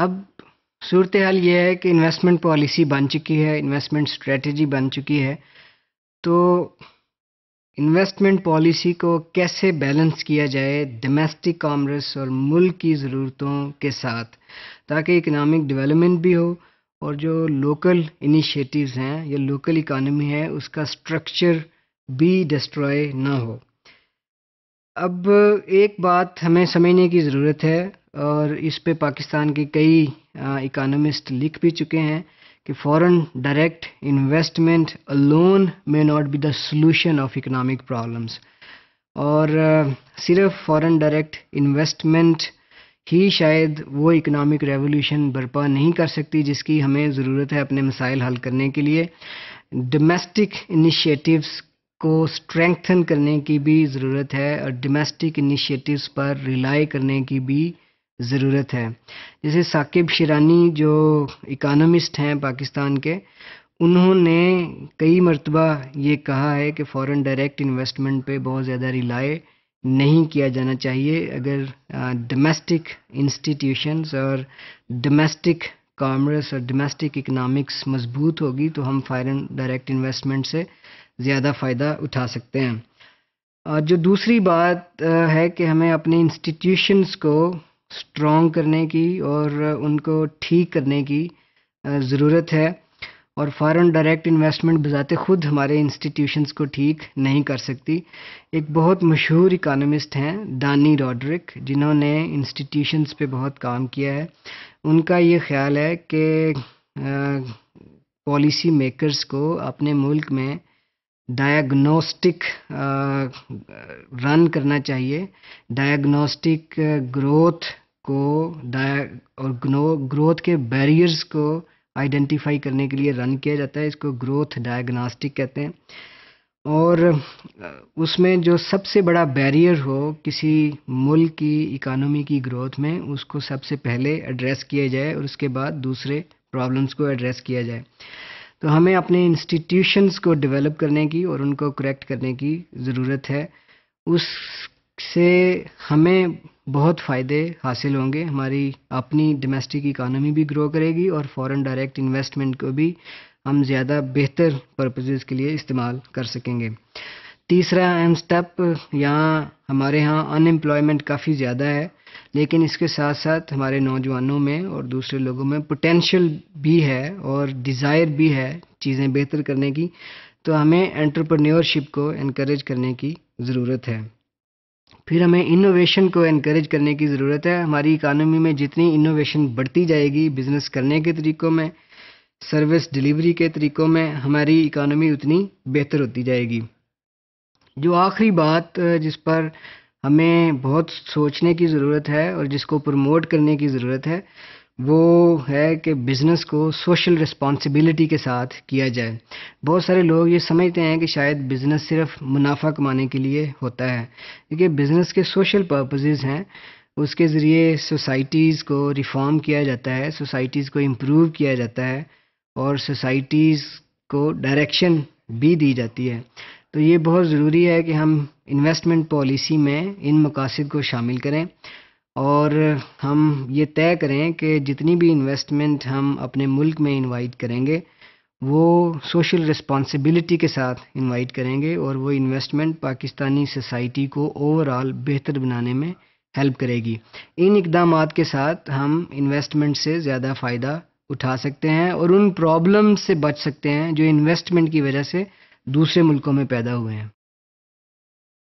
अब सूरत हाल ये है कि इन्वेस्टमेंट पॉलिसी बन चुकी है इन्वेस्टमेंट स्ट्रेटजी बन चुकी है तो इन्वेस्टमेंट पॉलिसी को कैसे बैलेंस किया जाए डोमेस्टिक कॉमर्स और मुल्क की ज़रूरतों के साथ ताकि इकनॉमिक डेवलपमेंट भी हो और जो लोकल इनिशिएटिव्स हैं या लोकल इकानमी है उसका स्ट्रक्चर भी डिस्ट्रॉय ना हो अब एक बात हमें समझने की ज़रूरत है और इस पे पाकिस्तान के कई इकानमिस्ट लिख भी चुके हैं कि foreign direct investment loan may not be the solution of economic problems और सिर्फ फॉरेन डायरेक्ट इन्वेस्टमेंट ही शायद वो इकोनॉमिक रेवोल्यूशन बर्पा नहीं कर सकती जिसकी हमें ज़रूरत है अपने मसाइल हल करने के लिए डोमेस्टिक इनिशिएटिव्स को स्ट्रेंथन करने की भी ज़रूरत है और डोमेस्टिक इनिशिएटिव्स पर रिलाई करने की भी ज़रूरत है जैसे साकिब शिरानी जो इकानमिस्ट हैं पाकिस्तान के उन्होंने कई मरतबा ये कहा है कि फ़ॉरेन डायरेक्ट इन्वेस्टमेंट पे बहुत ज़्यादा रिलाय नहीं किया जाना चाहिए अगर डोमेस्टिक इंस्टीट्यूशंस और डोमेस्टिक कामर्स और डोमेस्टिक इकनॉमिक्स मजबूत होगी तो हम फ़ॉरेन डायरेक्ट इन्वेस्टमेंट से ज़्यादा फ़ायदा उठा सकते हैं और जो दूसरी बात है कि हमें अपने इंस्टीट्यूशंस को स्ट्रॉन्ग करने की और उनको ठीक करने की ज़रूरत है और फॉरेन डायरेक्ट इन्वेस्टमेंट बजाते ख़ुद हमारे इंस्टीट्यूशंस को ठीक नहीं कर सकती एक बहुत मशहूर इकानमिस्ट हैं दानी रॉड्रिक जिन्होंने इंस्टीट्यूशंस पे बहुत काम किया है उनका ये ख्याल है कि पॉलिसी मेकर्स को अपने मुल्क में डायग्नोस्टिक रन करना चाहिए डायग्नोस्टिक ग्रोथ को और ग्रोथ के बैरियर्स को आइडेंटिफाई करने के लिए रन किया जाता है इसको ग्रोथ डायग्नास्टिक कहते हैं और उसमें जो सबसे बड़ा बैरियर हो किसी मुल्क की इकानमी की ग्रोथ में उसको सबसे पहले एड्रेस किया जाए और उसके बाद दूसरे प्रॉब्लम्स को एड्रेस किया जाए तो हमें अपने इंस्टीट्यूशंस को डेवलप करने की और उनको करेक्ट करने की ज़रूरत है उस से हमें बहुत फ़ायदे हासिल होंगे हमारी अपनी डोमेस्टिक इकानमी भी ग्रो करेगी और फॉरेन डायरेक्ट इन्वेस्टमेंट को भी हम ज़्यादा बेहतर पर्पजेज़ के लिए इस्तेमाल कर सकेंगे तीसरा अहम स्टेप यहाँ हमारे यहाँ अनएम्प्लॉयमेंट काफ़ी ज़्यादा है लेकिन इसके साथ साथ हमारे नौजवानों में और दूसरे लोगों में पोटेंशियल भी है और डिज़ायर भी है चीज़ें बेहतर करने की तो हमें एंटरप्रेन्योरशिप को इनक्रेज करने की ज़रूरत है फिर हमें इनोवेशन को इनक्रेज करने की ज़रूरत है हमारी इकानमी में जितनी इनोवेशन बढ़ती जाएगी बिज़नेस करने के तरीक़ों में सर्विस डिलीवरी के तरीक़ों में हमारी इकानमी उतनी बेहतर होती जाएगी जो आखिरी बात जिस पर हमें बहुत सोचने की ज़रूरत है और जिसको प्रमोट करने की ज़रूरत है वो है कि बिज़नेस को सोशल रिस्पॉन्सिबिलिटी के साथ किया जाए बहुत सारे लोग ये समझते हैं कि शायद बिज़नेस सिर्फ मुनाफा कमाने के लिए होता है क्योंकि बिज़नेस के सोशल पर्पज़ेज़ हैं उसके ज़रिए सोसाइटीज़ को रिफॉर्म किया जाता है सोसाइटीज़ को इम्प्रूव किया जाता है और सोसाइटीज़ को डायरेक्शन भी दी जाती है तो ये बहुत ज़रूरी है कि हम इन्वेस्टमेंट पॉलिसी में इन मकासद को शामिल करें और हम ये तय करें कि जितनी भी इन्वेस्टमेंट हम अपने मुल्क में इनवाइट करेंगे वो सोशल रिस्पॉन्सिबिलिटी के साथ इनवाइट करेंगे और वो इन्वेस्टमेंट पाकिस्तानी सोसाइटी को ओवरऑल बेहतर बनाने में हेल्प करेगी इन इकदाम के साथ हम इन्वेस्टमेंट से ज़्यादा फ़ायदा उठा सकते हैं और उन प्रॉब्लम से बच सकते हैं जो इन्वेस्टमेंट की वजह से दूसरे मुल्कों में पैदा हुए हैं